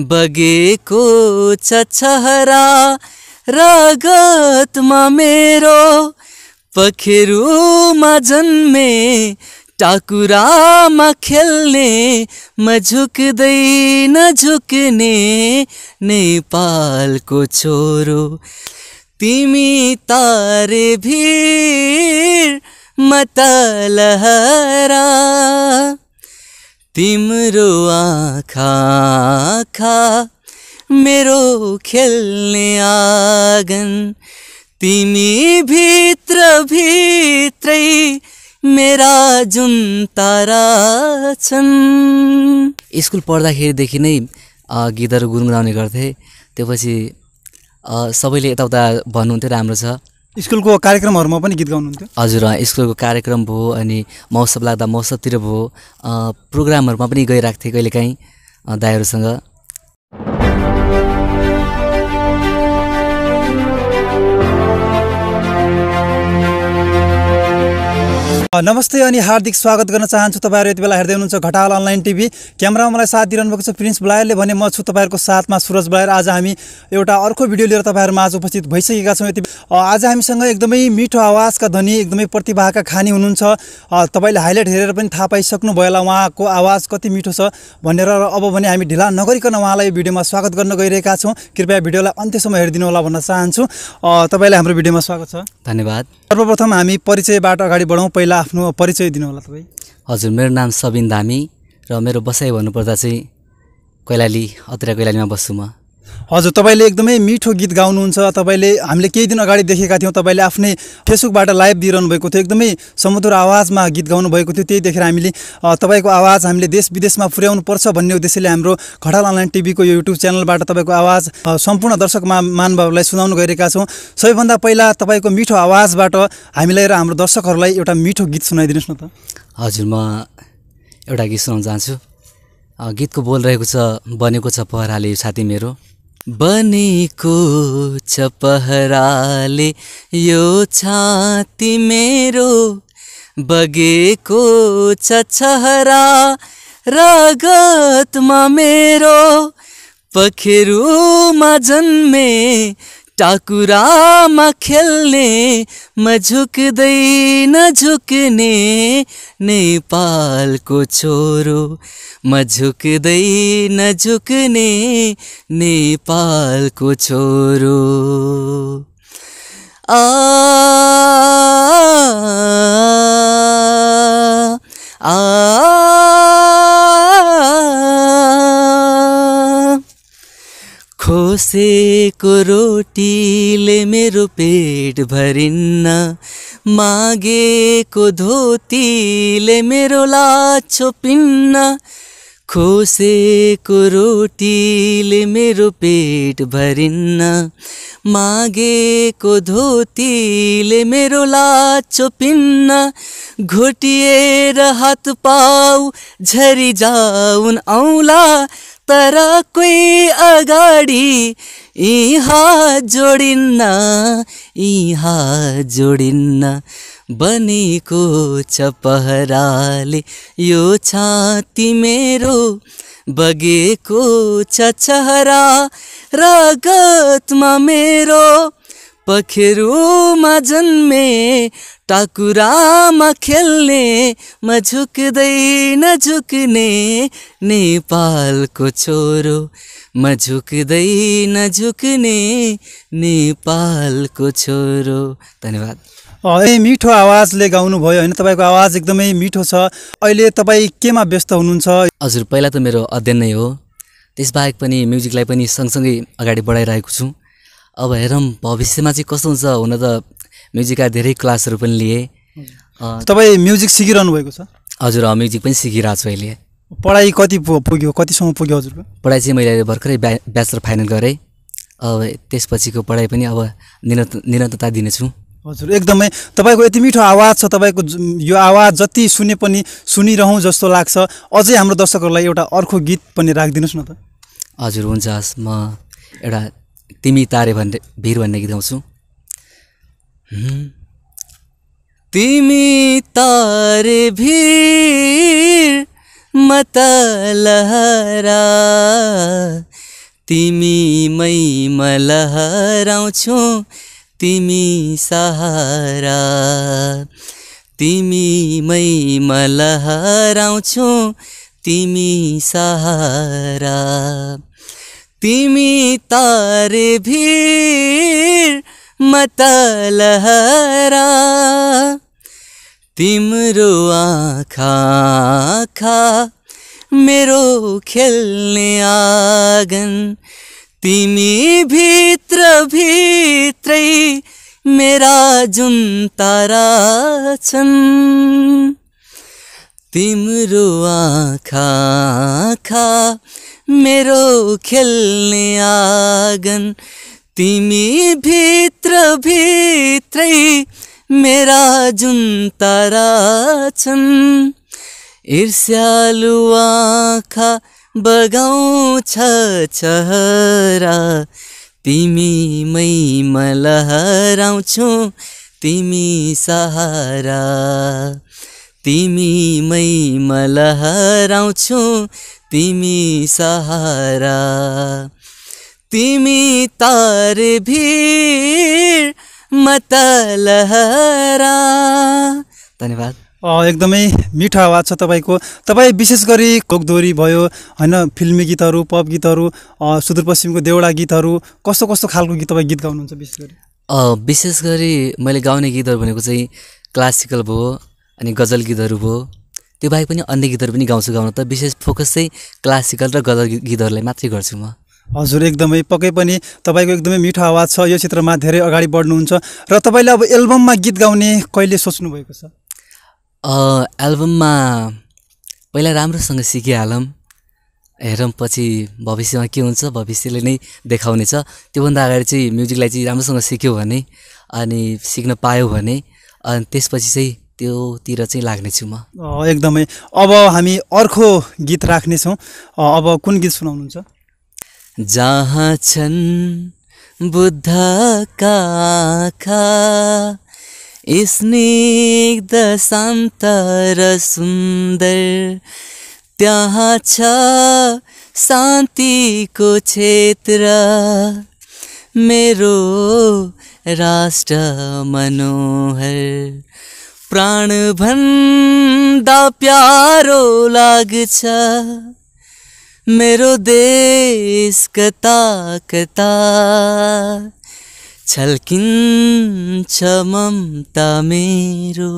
बगेको छहरा रगतमा मेरो पखेरुमा जन्मे टाकुरामा खेल्ने म झुक्दै नझुक्ने नेपालको छोरो तिमी तारे भिर मतलहरा तिम्रो आँखा आँखा मेरो खेल्ने आँगन तिमी भित्र भित्रै मेरा जुन तारा छन् स्कुल पढ्दाखेरिदेखि नै गीतहरू गुनगुनाउने गर्थेँ त्योपछि सबैले यताउता भन्नुहुन्थ्यो राम्रो छ स्कुलको कार्यक्रमहरूमा पनि गीत गाउनुहुन्थ्यो हजुर स्कुलको कार्यक्रम भयो अनि महोत्सव लाग्दा महोत्सवतिर भयो प्रोग्रामहरूमा पनि गइरहेको थिएँ कहिलेकाहीँ दाईहरूसँग नमस्ते अनि हार्दिक स्वागत गर्न चाहन्छु तपाईँहरू यति बेला हेर्दै हुनुहुन्छ घटाल अनलाइन टिभी क्यामरामा मलाई साथ दिइरहनु भएको छ प्रिन्स ब्लायरले भने म छु तपाईँहरूको साथमा सुरज ब्लायर आज हामी एउटा अर्को भिडियो लिएर तपाईँहरूमा आज उपस्थित भइसकेका छौँ यति आज हामीसँग एकदमै मिठो आवाजका धनी एकदमै प्रतिभाका खानी हुनुहुन्छ तपाईँले हाइलाइट हेरेर पनि थाहा पाइसक्नु भयो होला उहाँको आवाज कति मिठो छ भनेर अब भने हामी ढिला नगरिकन उहाँलाई यो भिडियोमा स्वागत गर्न गइरहेका छौँ कृपया भिडियोलाई अन्त्यसम्म हेरिदिनु होला भन्न चाहन्छु तपाईँलाई हाम्रो भिडियोमा स्वागत छ धन्यवाद सर्वप्रथम हामी परिचयबाट अगाडि बढौँ पहिला आफ्नो परिचय दिनु होला तपाईँ हजुर मेरो नाम सबिन धामी र मेरो बसाइ भन्नुपर्दा चाहिँ कैलाली अतिरा कैलालीमा बस्छु म हजुर तपाईँले एकदमै मिठो गीत गाउनुहुन्छ तपाईँले हामीले केही दिन अगाडि देखेका थियौँ तपाईँले आफ्नै फेसबुकबाट लाइभ दिइरहनु भएको थियो एकदमै समुद्र आवाजमा गीत गाउनु भएको थियो त्यही देखेर हामीले तपाईँको आवाज हामीले देश विदेशमा पर्छ भन्ने उद्देश्यले हाम्रो खडाल अनलाइन टिभीको यो युट्युब च्यानलबाट तपाईँको आवाज सम्पूर्ण दर्शक मा महानुभावलाई सुनाउनु गइरहेका छौँ सबैभन्दा पहिला तपाईँको मिठो आवाजबाट हामीलाई र हाम्रो दर्शकहरूलाई एउटा मिठो गीत सुनाइदिनुहोस् न त हजुर म एउटा गीत सुनाउन चाहन्छु गीतको बोल रहेको छ बनेको छ पहराले साथी मेरो बनेको पहराले यो छाती मेरो बगेको छहरा रगतमा मेरो पखेरुमा जन्मे टाकुरामा खेल्ने म झुक्दै नझुक्ने नेपालको छोरो म झुक्दै नझुक्ने नेपालको छोरो आ, आ, आ, आ खोसेको रोटीले मेरो पेट भरिन्न मागेको धोतीले मेरो लाछो पिन्न खोसेको रोटीले मेरो पेट भरिन्न मागेको धोतीले मेरो लाछो पिन्न घोटिएर हात पाऊ झरी जाउन औँला तर कोही अगाडि यहाँ जोडिन्न यहाँ जोडिन्न बनेको छ पहराले यो छाती मेरो बगेको छ चहरा रगतमा मेरो पखेरुमा जन्मे टाकुरामा खेल्ने म झुक्दै नझुक्ने नेपालको छोरो म झुक्दै नझुक्ने नेपालको छोरो धन्यवाद ए मिठो आवाजले गाउनुभयो होइन तपाईँको आवाज एकदमै मिठो छ अहिले तपाईँ केमा व्यस्त हुनुहुन्छ हजुर पहिला त मेरो अध्ययन नै हो त्यसबाहेक पनि म्युजिकलाई पनि सँगसँगै अगाडि बढाइरहेको छु अब हेरौँ भविष्यमा चाहिँ कस्तो हुन्छ हुन त म्युजिकका धेरै क्लासहरू पनि लिएँ तपाईँ म्युजिक सिकिरहनु भएको छ हजुर म्युजिक पनि सिकिरहेको छु अहिले पढाइ कति पुग्यो कतिसम्म पुग्यो हजुर पढाइ चाहिँ मैले भर्खरै ब्या ब्याचलर फाइनल गरेँ अब त्यसपछिको पढाइ पनि अब निरन्तर निरन्तरता दिनेछु हजुर एकदमै तपाईँको यति मिठो आवाज छ तपाईँको यो आवाज जति सुने पनि सुनिरहँ जस्तो लाग्छ अझै हाम्रो दर्शकहरूलाई एउटा अर्को गीत पनि राखिदिनुहोस् न त हजुर हुन्छ म एउटा तिमी तारे भन्ने भिर भन्ने गीत गाउँछु तिमी तारे भिर मत लहरा तिमी मै मलहराउँछु तिमी सहारा तिमी मै मलहराउँछु तिमी सहारा তিমি তার ভিড় মতলহরা तिम्रो आँखा आँखा मेरो खेल्ने आँगन तिमी भित्र भित्रै मेरा जुन तारा छन् तिम्रो आँखा आँखा मेरो खेल्ने आँगन तिमी भित्र भित्रै मेरा जुन तारा छन् ईर्ष्यालु आँखा बगाउँछ छहरा तिमीमै मलहराउँछु तिमी सहारा तिमीमै मलहराउँछु तिमी सहारा तिमी तार भिर मतलहरा धन्यवाद एकदमै मिठो आवाज छ तपाईँको तपाईँ विशेष गरी कोकदोरी भयो होइन फिल्मी गीतहरू पप गीतहरू सुदूरपश्चिमको देउडा गीतहरू कस्तो कस्तो खालको गीत तपाईँ गीत गाउनुहुन्छ विशेष गरी विशेष गरी मैले गाउने गीतहरू भनेको चाहिँ क्लासिकल भयो अनि गजल गीतहरू भयो त्यो बाहेक पनि अन्य गीतहरू पनि गाउँछु गाउन त विशेष फोकस चाहिँ क्लासिकल र गजल गीतहरूलाई मात्रै गर्छु म हजुर एकदमै पक्कै पनि तपाईँको एकदमै मिठो आवाज छ यो क्षेत्रमा धेरै अगाडि बढ्नुहुन्छ र तपाईँले अब एल्बममा गीत गाउने कहिले सोच्नुभएको छ एल्बममा पहिला राम्रोसँग सिकिहालौँ हेरौँ पछि भविष्यमा के हुन्छ भविष्यले नै देखाउनेछ त्योभन्दा अगाडि चाहिँ म्युजिकलाई चाहिँ राम्रोसँग सिक्यो भने अनि सिक्न पायो भने अनि त्यसपछि चाहिँ त्योतिर चाहिँ लाग्नेछु म एकदमै अब हामी अर्को गीत राख्नेछौँ अब कुन गीत सुनाउनुहुन्छ जहाँ छन् बुद्ध आँखा स्निग्ध शान्त र सुन्दर त्यहाँ छ शान्तिको क्षेत्र मेरो राष्ट्र मनोहर प्राण भन्दा प्यारो लाग्छ मेरो देश कता कता छल्किन्छ ममता मेरो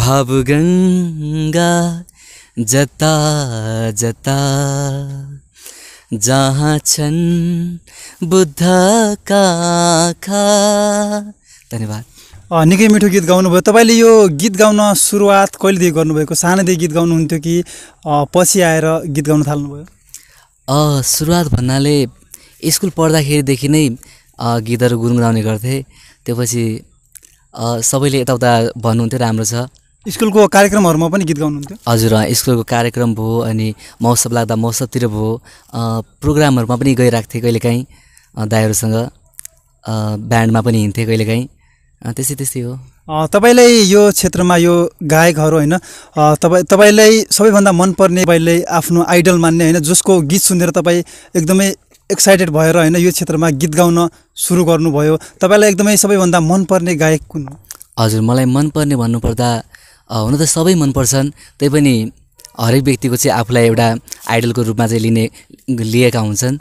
भावगङ्गा जता जता जहाँ छन् बुद्धका आँखा धन्यवाद निकै मिठो गीत गाउनुभयो तपाईँले यो गीत गाउन सुरुवात कहिलेदेखि गर्नुभएको सानैदेखि गीत गाउनुहुन्थ्यो कि पछि आएर गीत गाउन थाल्नुभयो सुरुवात भन्नाले स्कुल पढ्दाखेरिदेखि नै गीतहरू गुनगुनाउने गर्थेँ त्यो पछि सबैले यताउता भन्नुहुन्थ्यो राम्रो छ स्कुलको कार्यक्रमहरूमा पनि गीत गाउनुहुन्थ्यो हजुर स्कुलको कार्यक्रम भयो अनि महोत्सव लाग्दा महोत्सवतिर भयो प्रोग्रामहरूमा पनि गइरहेको थिएँ कहिलेकाहीँ दाईहरूसँग ब्यान्डमा पनि हिँड्थेँ कहिलेकाहीँ त्यस्तै त्यस्तै हो तपाईँलाई यो क्षेत्रमा यो गायकहरू होइन तपाईँ तपाईँलाई सबैभन्दा मनपर्ने तपाईँले आफ्नो आइडल मान्ने होइन जसको गीत सुनेर तपाईँ एकदमै एक्साइटेड भएर होइन यो क्षेत्रमा गीत गाउन सुरु गर्नुभयो तपाईँलाई एकदमै सबैभन्दा मनपर्ने गायक कुन हजुर मलाई मनपर्ने भन्नुपर्दा हुन त सबै मनपर्छन् पनि हरेक व्यक्तिको चाहिँ आफूलाई एउटा आइडलको रूपमा चाहिँ लिने लिएका हुन्छन्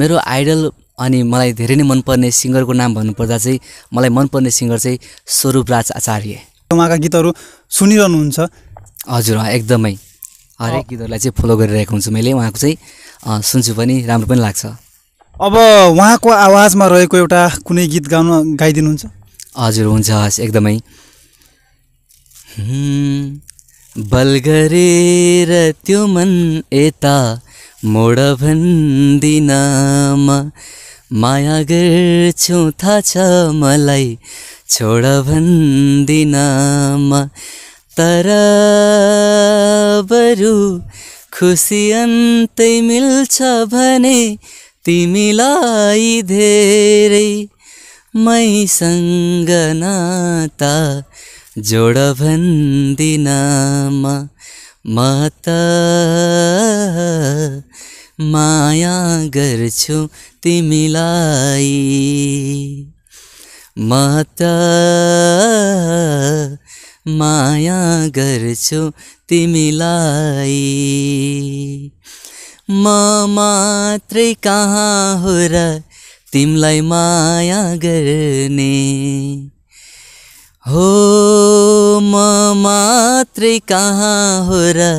मेरो आइडल अनि मलाई धेरै नै मनपर्ने सिङ्गरको नाम भन्नुपर्दा चाहिँ मलाई मनपर्ने सिङ्गर चाहिँ स्वरूप राज आचार्य उहाँका गीतहरू सुनिरहनुहुन्छ हजुर एकदमै हरेक गीतहरूलाई चाहिँ फलो गरिरहेको हुन्छु मैले उहाँको चाहिँ सुन्छु पनि राम्रो पनि लाग्छ अब उहाँको आवाजमा रहेको एउटा कुनै गीत गाउन गाइदिनुहुन्छ हजुर हुन्छ हस् एकदमै बलगरेर त्यो मन यता मोड भन्दिनमा माया गर्छु थाहा छ मलाई छोड भन्दिनमा तर बरु खुसी अन्तै मिल्छ भने तिमीलाई धेरै मैसँग नाता जोड भन्दिनमा माता माया गर्छु तिमीलाई माता माया गर्छु तिमीलाई म मात्रै कहाँ हो र तिमीलाई माया गर्ने हो म मात्रै कहाँ हो र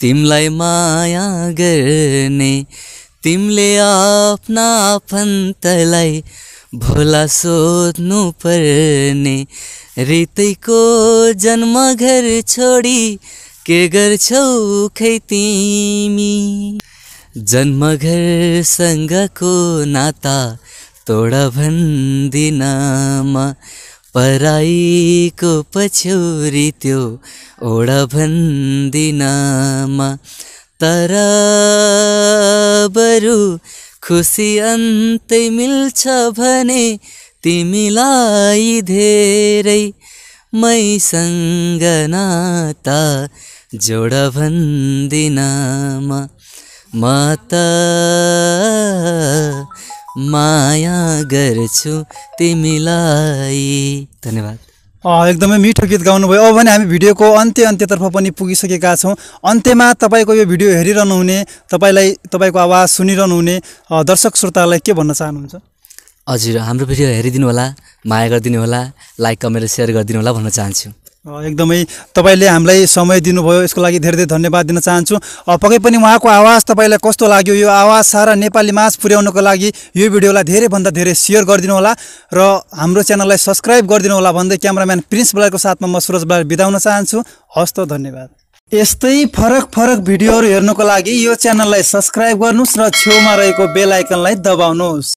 तिमलाई माया गर्ने तिमले आफ्ना आफन्तलाई भोला सोध्नु पर्ने रितैको जन्मघर छोडी के गर्छौ खै तिमी जन्मघरसँगको नाता तोड़ा भन्दिनामा, पराईको पछ्यौरी त्यो ओडा भन्दिनामा तर बरु खुसी अन्तै मिल्छ भने तिमीलाई धेरै मैसँग नाता जोड भन्दिनामा माता माया गर्छु तिमीलाई धन्यवाद एकदमै मिठो गीत गाउनुभयो अब भने हामी भिडियोको अन्त्य अन्त्यतर्फ पनि पुगिसकेका छौँ अन्त्यमा तपाईँको यो भिडियो हेरिरहनुहुने तपाईँलाई तपाईँको आवाज सुनिरहनुहुने दर्शक श्रोतालाई के भन्न चाहनुहुन्छ हजुर हाम्रो भिडियो हेरिदिनु होला माया गरिदिनु होला लाइक कमेन्ट सेयर गरिदिनु होला भन्न चाहन्छु एकदमै तपाईँले हामीलाई समय दिनुभयो यसको लागि धेरै धेरै धन्यवाद दिन चाहन्छु पक्कै पनि उहाँको आवाज तपाईँलाई कस्तो लाग्यो यो आवाज सारा नेपाली माझ पुर्याउनको लागि यो भिडियोलाई धेरैभन्दा धेरै सेयर गरिदिनु होला र हाम्रो च्यानललाई सब्सक्राइब गरिदिनु होला भन्दै क्यामराम्यान प्रिन्स बेलाको साथमा म सुरज बेला बिदाउन चाहन्छु हस्त धन्यवाद यस्तै फरक फरक भिडियोहरू हेर्नुको लागि यो च्यानललाई सब्सक्राइब गर्नुहोस् र छेउमा रहेको बेल आइकनलाई दबाउनुहोस्